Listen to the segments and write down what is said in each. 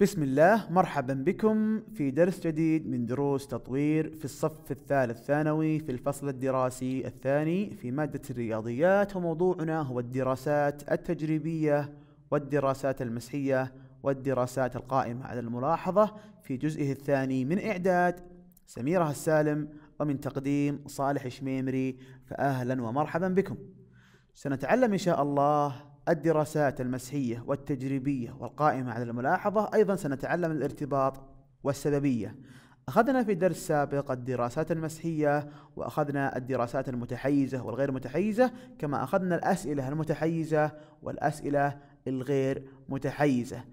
بسم الله مرحبا بكم في درس جديد من دروس تطوير في الصف الثالث ثانوي في الفصل الدراسي الثاني في مادة الرياضيات وموضوعنا هو الدراسات التجريبية والدراسات المسحية والدراسات القائمة على الملاحظة في جزئه الثاني من إعداد سميرة السالم ومن تقديم صالح شميمري فأهلا ومرحبا بكم سنتعلم إن شاء الله الدراسات المسحية والتجريبية والقائمة على الملاحظة أيضا سنتعلم الارتباط والسببية أخذنا في درس سابق الدراسات المسحية وأخذنا الدراسات المتحيزة والغير متحيزة كما أخذنا الأسئلة المتحيزة والأسئلة الغير متحيزة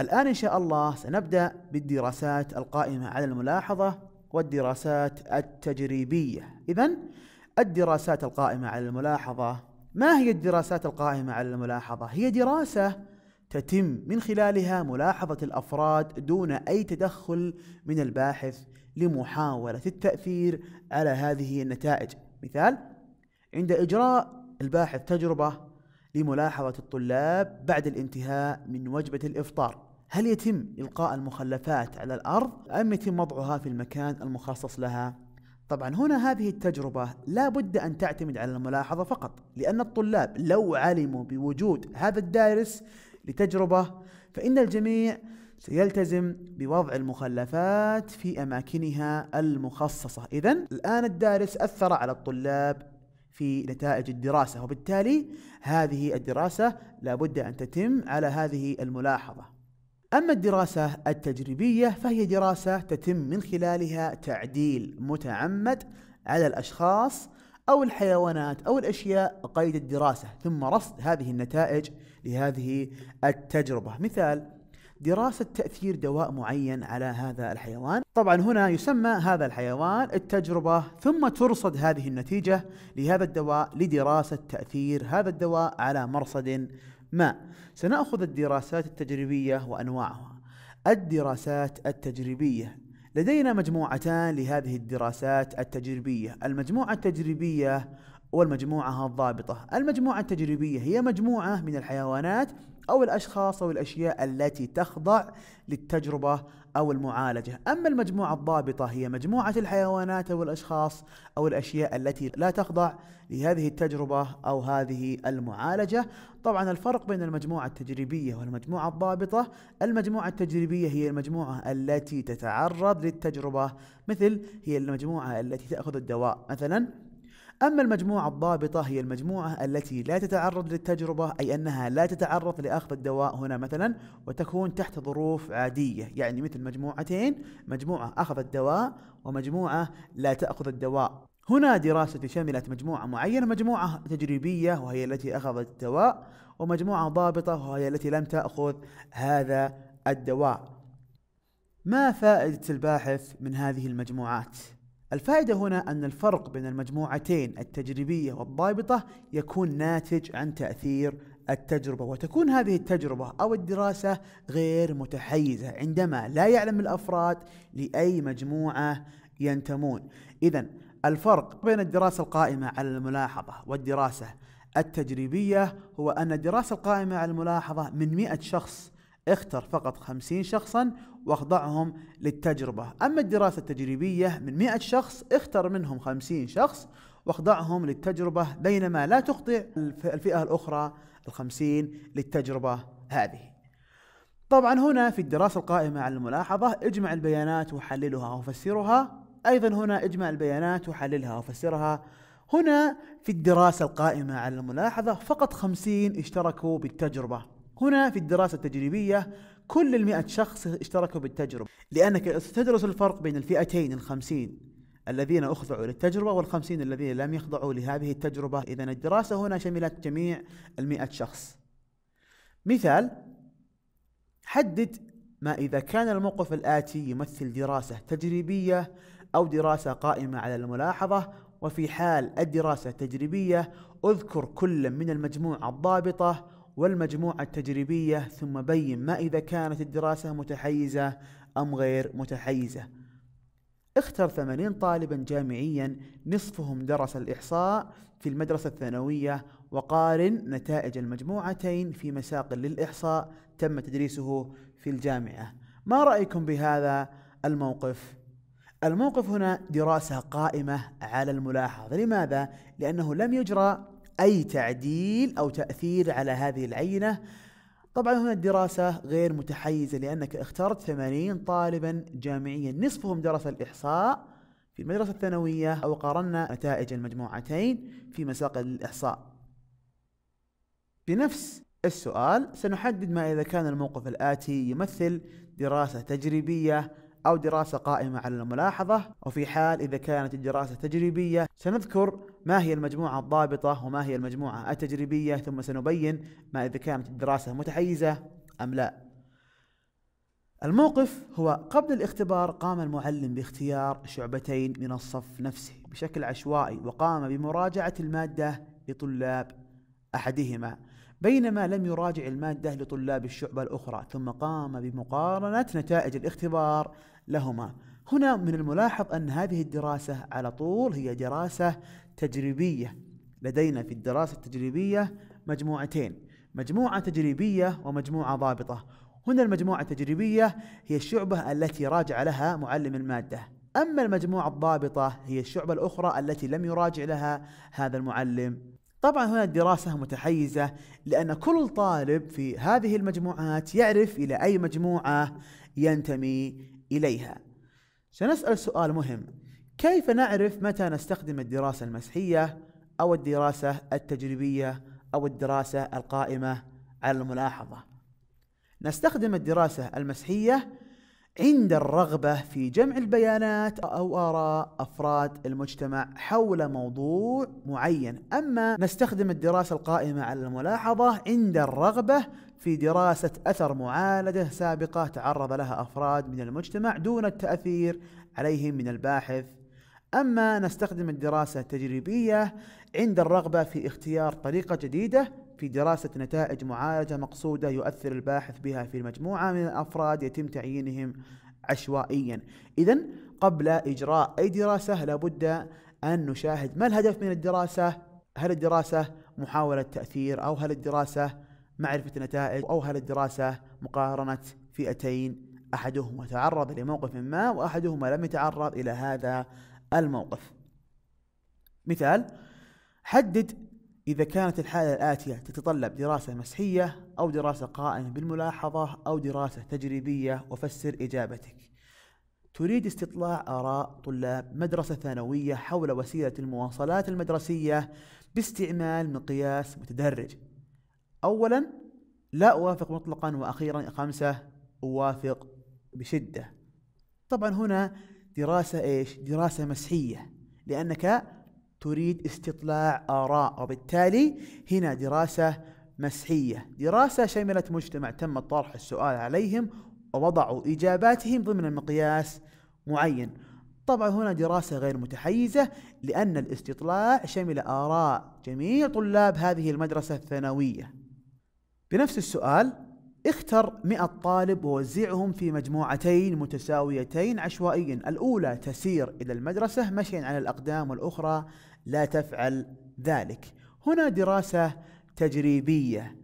الآن إن شاء الله سنبدأ بالدراسات القائمة على الملاحظة والدراسات التجريبية إذا الدراسات القائمة على الملاحظة ما هي الدراسات القائمة على الملاحظة؟ هي دراسة تتم من خلالها ملاحظة الأفراد دون أي تدخل من الباحث لمحاولة التأثير على هذه النتائج مثال عند إجراء الباحث تجربة لملاحظة الطلاب بعد الانتهاء من وجبة الإفطار هل يتم إلقاء المخلفات على الأرض أم يتم وضعها في المكان المخصص لها؟ طبعا هنا هذه التجربة لا بد أن تعتمد على الملاحظة فقط لأن الطلاب لو علموا بوجود هذا الدارس لتجربة فإن الجميع سيلتزم بوضع المخلفات في أماكنها المخصصة إذا الآن الدارس أثر على الطلاب في نتائج الدراسة وبالتالي هذه الدراسة لابد أن تتم على هذه الملاحظة أما الدراسة التجريبية فهي دراسة تتم من خلالها تعديل متعمد على الأشخاص أو الحيوانات أو الأشياء قيد الدراسة ثم رصد هذه النتائج لهذه التجربة مثال دراسة تأثير دواء معين على هذا الحيوان طبعا هنا يسمى هذا الحيوان التجربة ثم ترصد هذه النتيجة لهذا الدواء لدراسة تأثير هذا الدواء على مرصد ما سنأخذ الدراسات التجريبية وأنواعها الدراسات التجريبية لدينا مجموعتان لهذه الدراسات التجريبية المجموعة التجريبية والمجموعة الضابطة المجموعة التجريبية هي مجموعة من الحيوانات أو الأشخاص أو الأشياء التي تخضع للتجربة أو المعالجة أما المجموعة الضابطة هي مجموعة الحيوانات أو الأشخاص أو الأشياء التي لا تخضع لهذه التجربة أو هذه المعالجة طبعا الفرق بين المجموعة التجريبية والمجموعة الضابطة المجموعة التجريبية هي المجموعة التي تتعرض للتجربة مثل هي المجموعة التي تأخذ الدواء مثلا أما المجموعة الضابطة هي المجموعة التي لا تتعرض للتجربة أي أنها لا تتعرض لأخذ الدواء هنا مثلا وتكون تحت ظروف عادية يعني مثل مجموعتين مجموعة أخذ الدواء ومجموعة لا تأخذ الدواء هنا دراستي شملت مجموعة معينة مجموعة تجريبية وهي التي أخذت الدواء ومجموعة ضابطة وهي التي لم تأخذ هذا الدواء ما فائدة الباحث من هذه المجموعات؟ الفائدة هنا أن الفرق بين المجموعتين التجريبية والضابطة يكون ناتج عن تأثير التجربة وتكون هذه التجربة أو الدراسة غير متحيزة عندما لا يعلم الأفراد لأي مجموعة ينتمون إذا الفرق بين الدراسة القائمة على الملاحظة والدراسة التجريبية هو أن الدراسة القائمة على الملاحظة من 100 شخص اختر فقط 50 شخصا واخضعهم للتجربة أما الدراسة التجريبية من 100 شخص اختر منهم 50 شخص واخضعهم للتجربة بينما لا تخضع الفئة الأخرى الخمسين للتجربة هذه طبعا هنا في الدراسة القائمة على الملاحظة اجمع البيانات وحللها وفسرها أيضا هنا اجمع البيانات وحللها وفسرها هنا في الدراسة القائمة على الملاحظة فقط خمسين اشتركوا بالتجربة هنا في الدراسة التجريبية كل المئة شخص اشتركوا بالتجربة لأنك ستدرس الفرق بين الفئتين الخمسين الذين أخضعوا للتجربة والخمسين الذين لم يخضعوا لهذه التجربة إذا الدراسة هنا شملت جميع المئة شخص مثال حدد ما إذا كان الموقف الآتي يمثل دراسة تجريبية أو دراسة قائمة على الملاحظة وفي حال الدراسة التجريبية أذكر كل من المجموعة الضابطة والمجموعة التجريبية ثم بين ما إذا كانت الدراسة متحيزة أم غير متحيزة اختر 80 طالبا جامعيا نصفهم درس الإحصاء في المدرسة الثانوية وقارن نتائج المجموعتين في مساق للإحصاء تم تدريسه في الجامعة ما رأيكم بهذا الموقف؟ الموقف هنا دراسة قائمة على الملاحظة لماذا؟ لأنه لم يجرى أي تعديل أو تأثير على هذه العينة طبعا هنا الدراسة غير متحيزة لأنك اخترت 80 طالبا جامعيا نصفهم درس الإحصاء في المدرسة الثانوية أو قارنا نتائج المجموعتين في مساق الإحصاء بنفس السؤال سنحدد ما إذا كان الموقف الآتي يمثل دراسة تجريبية أو دراسة قائمة على الملاحظة وفي حال إذا كانت الدراسة تجريبية سنذكر ما هي المجموعة الضابطة وما هي المجموعة التجريبية ثم سنبين ما إذا كانت الدراسة متحيزة أم لا الموقف هو قبل الاختبار قام المعلم باختيار شعبتين من الصف نفسه بشكل عشوائي وقام بمراجعة المادة لطلاب أحدهما بينما لم يراجع المادة لطلاب الشعبة الأخرى ثم قام بمقارنة نتائج الاختبار لهما هنا من الملاحظ أن هذه الدراسة على طول هي دراسة تجريبية لدينا في الدراسة التجريبية مجموعتين مجموعة تجريبية ومجموعة ضابطة هنا المجموعة التجريبية هي الشعبة التي راجع لها معلم المادة أما المجموعة الضابطة هي الشعبة الأخرى التي لم يراجع لها هذا المعلم طبعا هنا الدراسة متحيزة لأن كل طالب في هذه المجموعات يعرف إلى أي مجموعة ينتمي إليها سنسأل سؤال مهم كيف نعرف متى نستخدم الدراسة المسحية أو الدراسة التجريبية أو الدراسة القائمة على الملاحظة نستخدم الدراسة المسحية عند الرغبة في جمع البيانات أو آراء أفراد المجتمع حول موضوع معين أما نستخدم الدراسة القائمة على الملاحظة عند الرغبة في دراسة أثر معالجة سابقة تعرض لها أفراد من المجتمع دون التأثير عليهم من الباحث أما نستخدم الدراسة التجريبية عند الرغبة في اختيار طريقة جديدة في دراسة نتائج معالجة مقصودة يؤثر الباحث بها في مجموعة من الأفراد يتم تعيينهم عشوائيا إذا قبل إجراء أي دراسة لابد أن نشاهد ما الهدف من الدراسة هل الدراسة محاولة تأثير أو هل الدراسة معرفة نتائج أو هل الدراسة مقارنة فئتين أحدهما تعرض لموقف ما وأحدهما لم يتعرض إلى هذا الموقف مثال حدد إذا كانت الحالة الآتية تتطلب دراسة مسحية أو دراسة قائمة بالملاحظة أو دراسة تجريبية وفسر إجابتك. تريد استطلاع آراء طلاب مدرسة ثانوية حول وسيلة المواصلات المدرسية باستعمال مقياس متدرج. أولاً لا أوافق مطلقاً وأخيراً خمسة أوافق بشدة. طبعاً هنا دراسة إيش؟ دراسة مسحية لأنك تريد استطلاع آراء وبالتالي هنا دراسة مسحية دراسة شملت مجتمع تم طرح السؤال عليهم ووضعوا إجاباتهم ضمن مقياس معين طبعا هنا دراسة غير متحيزة لأن الاستطلاع شمل آراء جميع طلاب هذه المدرسة الثانوية بنفس السؤال اختر 100 طالب ووزعهم في مجموعتين متساويتين عشوائيا الأولى تسير إلى المدرسة مشيا على الأقدام والأخرى لا تفعل ذلك هنا دراسة تجريبية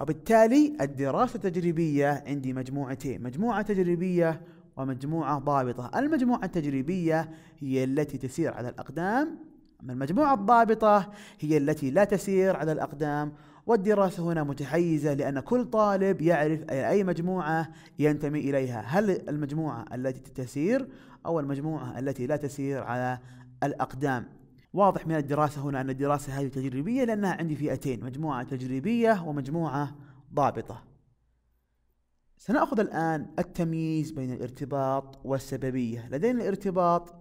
وبالتالي الدراسة التجريبية عندي مجموعتين مجموعة تجريبية ومجموعة ضابطة المجموعة التجريبية هي التي تسير على الأقدام أما المجموعة الضابطة هي التي لا تسير على الأقدام والدراسة هنا متحيزة لأن كل طالب يعرف أي مجموعة ينتمي إليها هل المجموعة التي تسير أو المجموعة التي لا تسير على الأقدام واضح من الدراسة هنا أن الدراسة هذه تجريبية لأنها عندي فئتين مجموعة تجريبية ومجموعة ضابطة سنأخذ الآن التمييز بين الارتباط والسببية لدينا الارتباط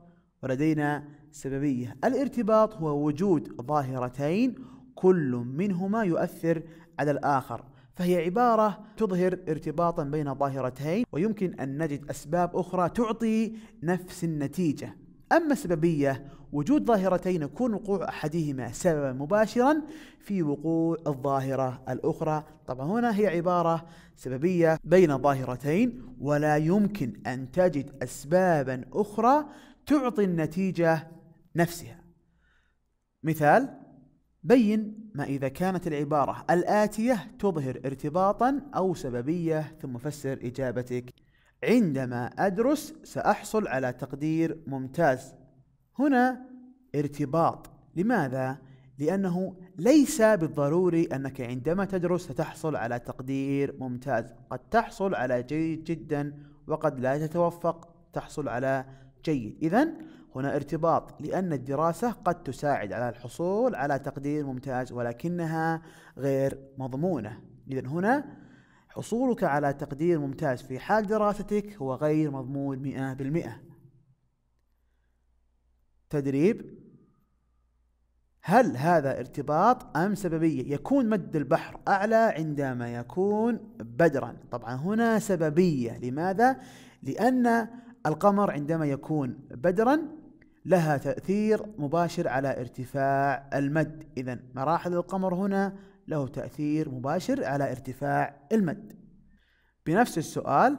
ولدينا سببية الارتباط هو وجود ظاهرتين كل منهما يؤثر على الآخر فهي عبارة تظهر ارتباطا بين ظاهرتين ويمكن أن نجد أسباب أخرى تعطي نفس النتيجة أما السببية وجود ظاهرتين يكون وقوع أحدهما سببا مباشرا في وقوع الظاهرة الأخرى طبعا هنا هي عبارة سببية بين ظاهرتين ولا يمكن أن تجد أسبابا أخرى تعطي النتيجة نفسها مثال بين ما إذا كانت العبارة الآتية تظهر ارتباطا أو سببية ثم فسر إجابتك عندما أدرس سأحصل على تقدير ممتاز هنا ارتباط لماذا؟ لأنه ليس بالضروري أنك عندما تدرس ستحصل على تقدير ممتاز قد تحصل على جيد جدا وقد لا تتوفق تحصل على جيد إذا هنا ارتباط لأن الدراسة قد تساعد على الحصول على تقدير ممتاز ولكنها غير مضمونة إذا هنا حصولك على تقدير ممتاز في حال دراستك هو غير مضمون مئة بالمئة تدريب هل هذا ارتباط أم سببية يكون مد البحر أعلى عندما يكون بدرا طبعا هنا سببية لماذا؟ لأن القمر عندما يكون بدرا لها تأثير مباشر على ارتفاع المد إذا مراحل القمر هنا له تأثير مباشر على ارتفاع المد بنفس السؤال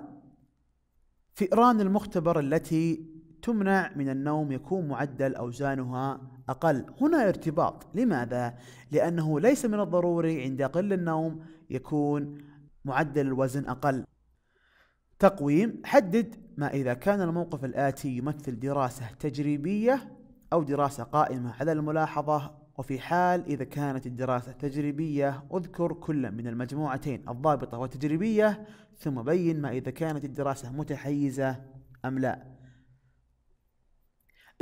فئران المختبر التي تمنع من النوم يكون معدل أوزانها أقل هنا ارتباط لماذا؟ لأنه ليس من الضروري عند قل النوم يكون معدل الوزن أقل تقويم حدد ما إذا كان الموقف الآتي يمثل دراسة تجريبية أو دراسة قائمة على الملاحظة وفي حال إذا كانت الدراسة تجريبية اذكر كل من المجموعتين الضابطة والتجريبية ثم بين ما إذا كانت الدراسة متحيزة أم لا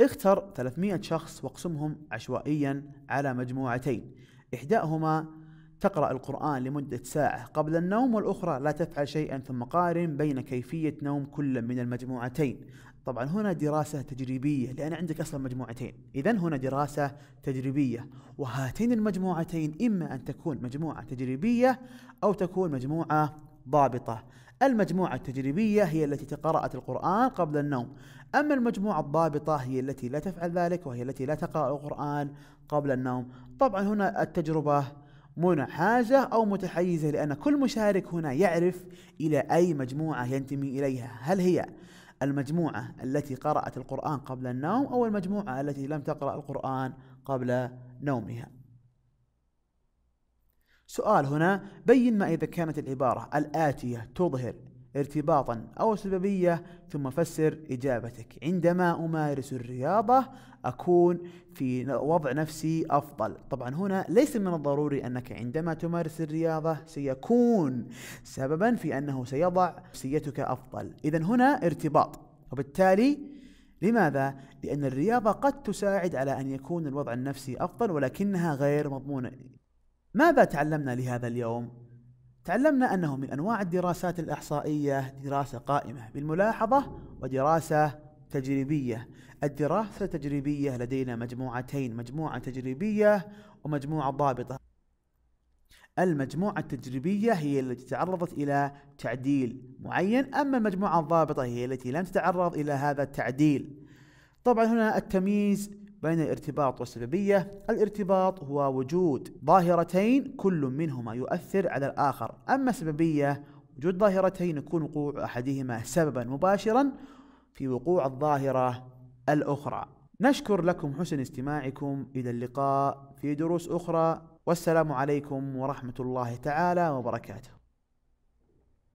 اختر 300 شخص واقسمهم عشوائيا على مجموعتين إحداهما تقرأ القرآن لمدة ساعة قبل النوم والأخرى لا تفعل شيئا ثم قارن بين كيفية نوم كل من المجموعتين طبعا هنا دراسة تجريبية لأن عندك أصلا مجموعتين إذا هنا دراسة تجريبية وهاتين المجموعتين إما أن تكون مجموعة تجريبية أو تكون مجموعة ضابطة المجموعة التجريبية هي التي قرأت القرآن قبل النوم أما المجموعة الضابطة هي التي لا تفعل ذلك وهي التي لا تقرأ القرآن قبل النوم طبعا هنا التجربة منحازة أو متحيزة لأن كل مشارك هنا يعرف إلى أي مجموعة ينتمي إليها هل هي المجموعة التي قرأت القرآن قبل النوم أو المجموعة التي لم تقرأ القرآن قبل نومها سؤال هنا بين ما إذا كانت العبارة الآتية تظهر ارتباطا أو سببية ثم فسر إجابتك عندما أمارس الرياضة أكون في وضع نفسي أفضل طبعا هنا ليس من الضروري أنك عندما تمارس الرياضة سيكون سببا في أنه سيضع نفسيتك أفضل إذا هنا ارتباط وبالتالي لماذا؟ لأن الرياضة قد تساعد على أن يكون الوضع النفسي أفضل ولكنها غير مضمونة ماذا تعلمنا لهذا اليوم؟ تعلمنا أنه من أنواع الدراسات الإحصائية دراسة قائمة بالملاحظة ودراسة تجريبية الدراسة التجريبية لدينا مجموعتين مجموعة تجريبية ومجموعة ضابطة المجموعة التجريبية هي التي تعرضت إلى تعديل معين أما المجموعة الضابطة هي التي لم تتعرض إلى هذا التعديل طبعا هنا التمييز بين الارتباط والسببية الارتباط هو وجود ظاهرتين كل منهما يؤثر على الآخر أما السببية وجود ظاهرتين يكون وقوع أحدهما سببا مباشرا في وقوع الظاهرة الأخرى نشكر لكم حسن استماعكم إلى اللقاء في دروس أخرى والسلام عليكم ورحمة الله تعالى وبركاته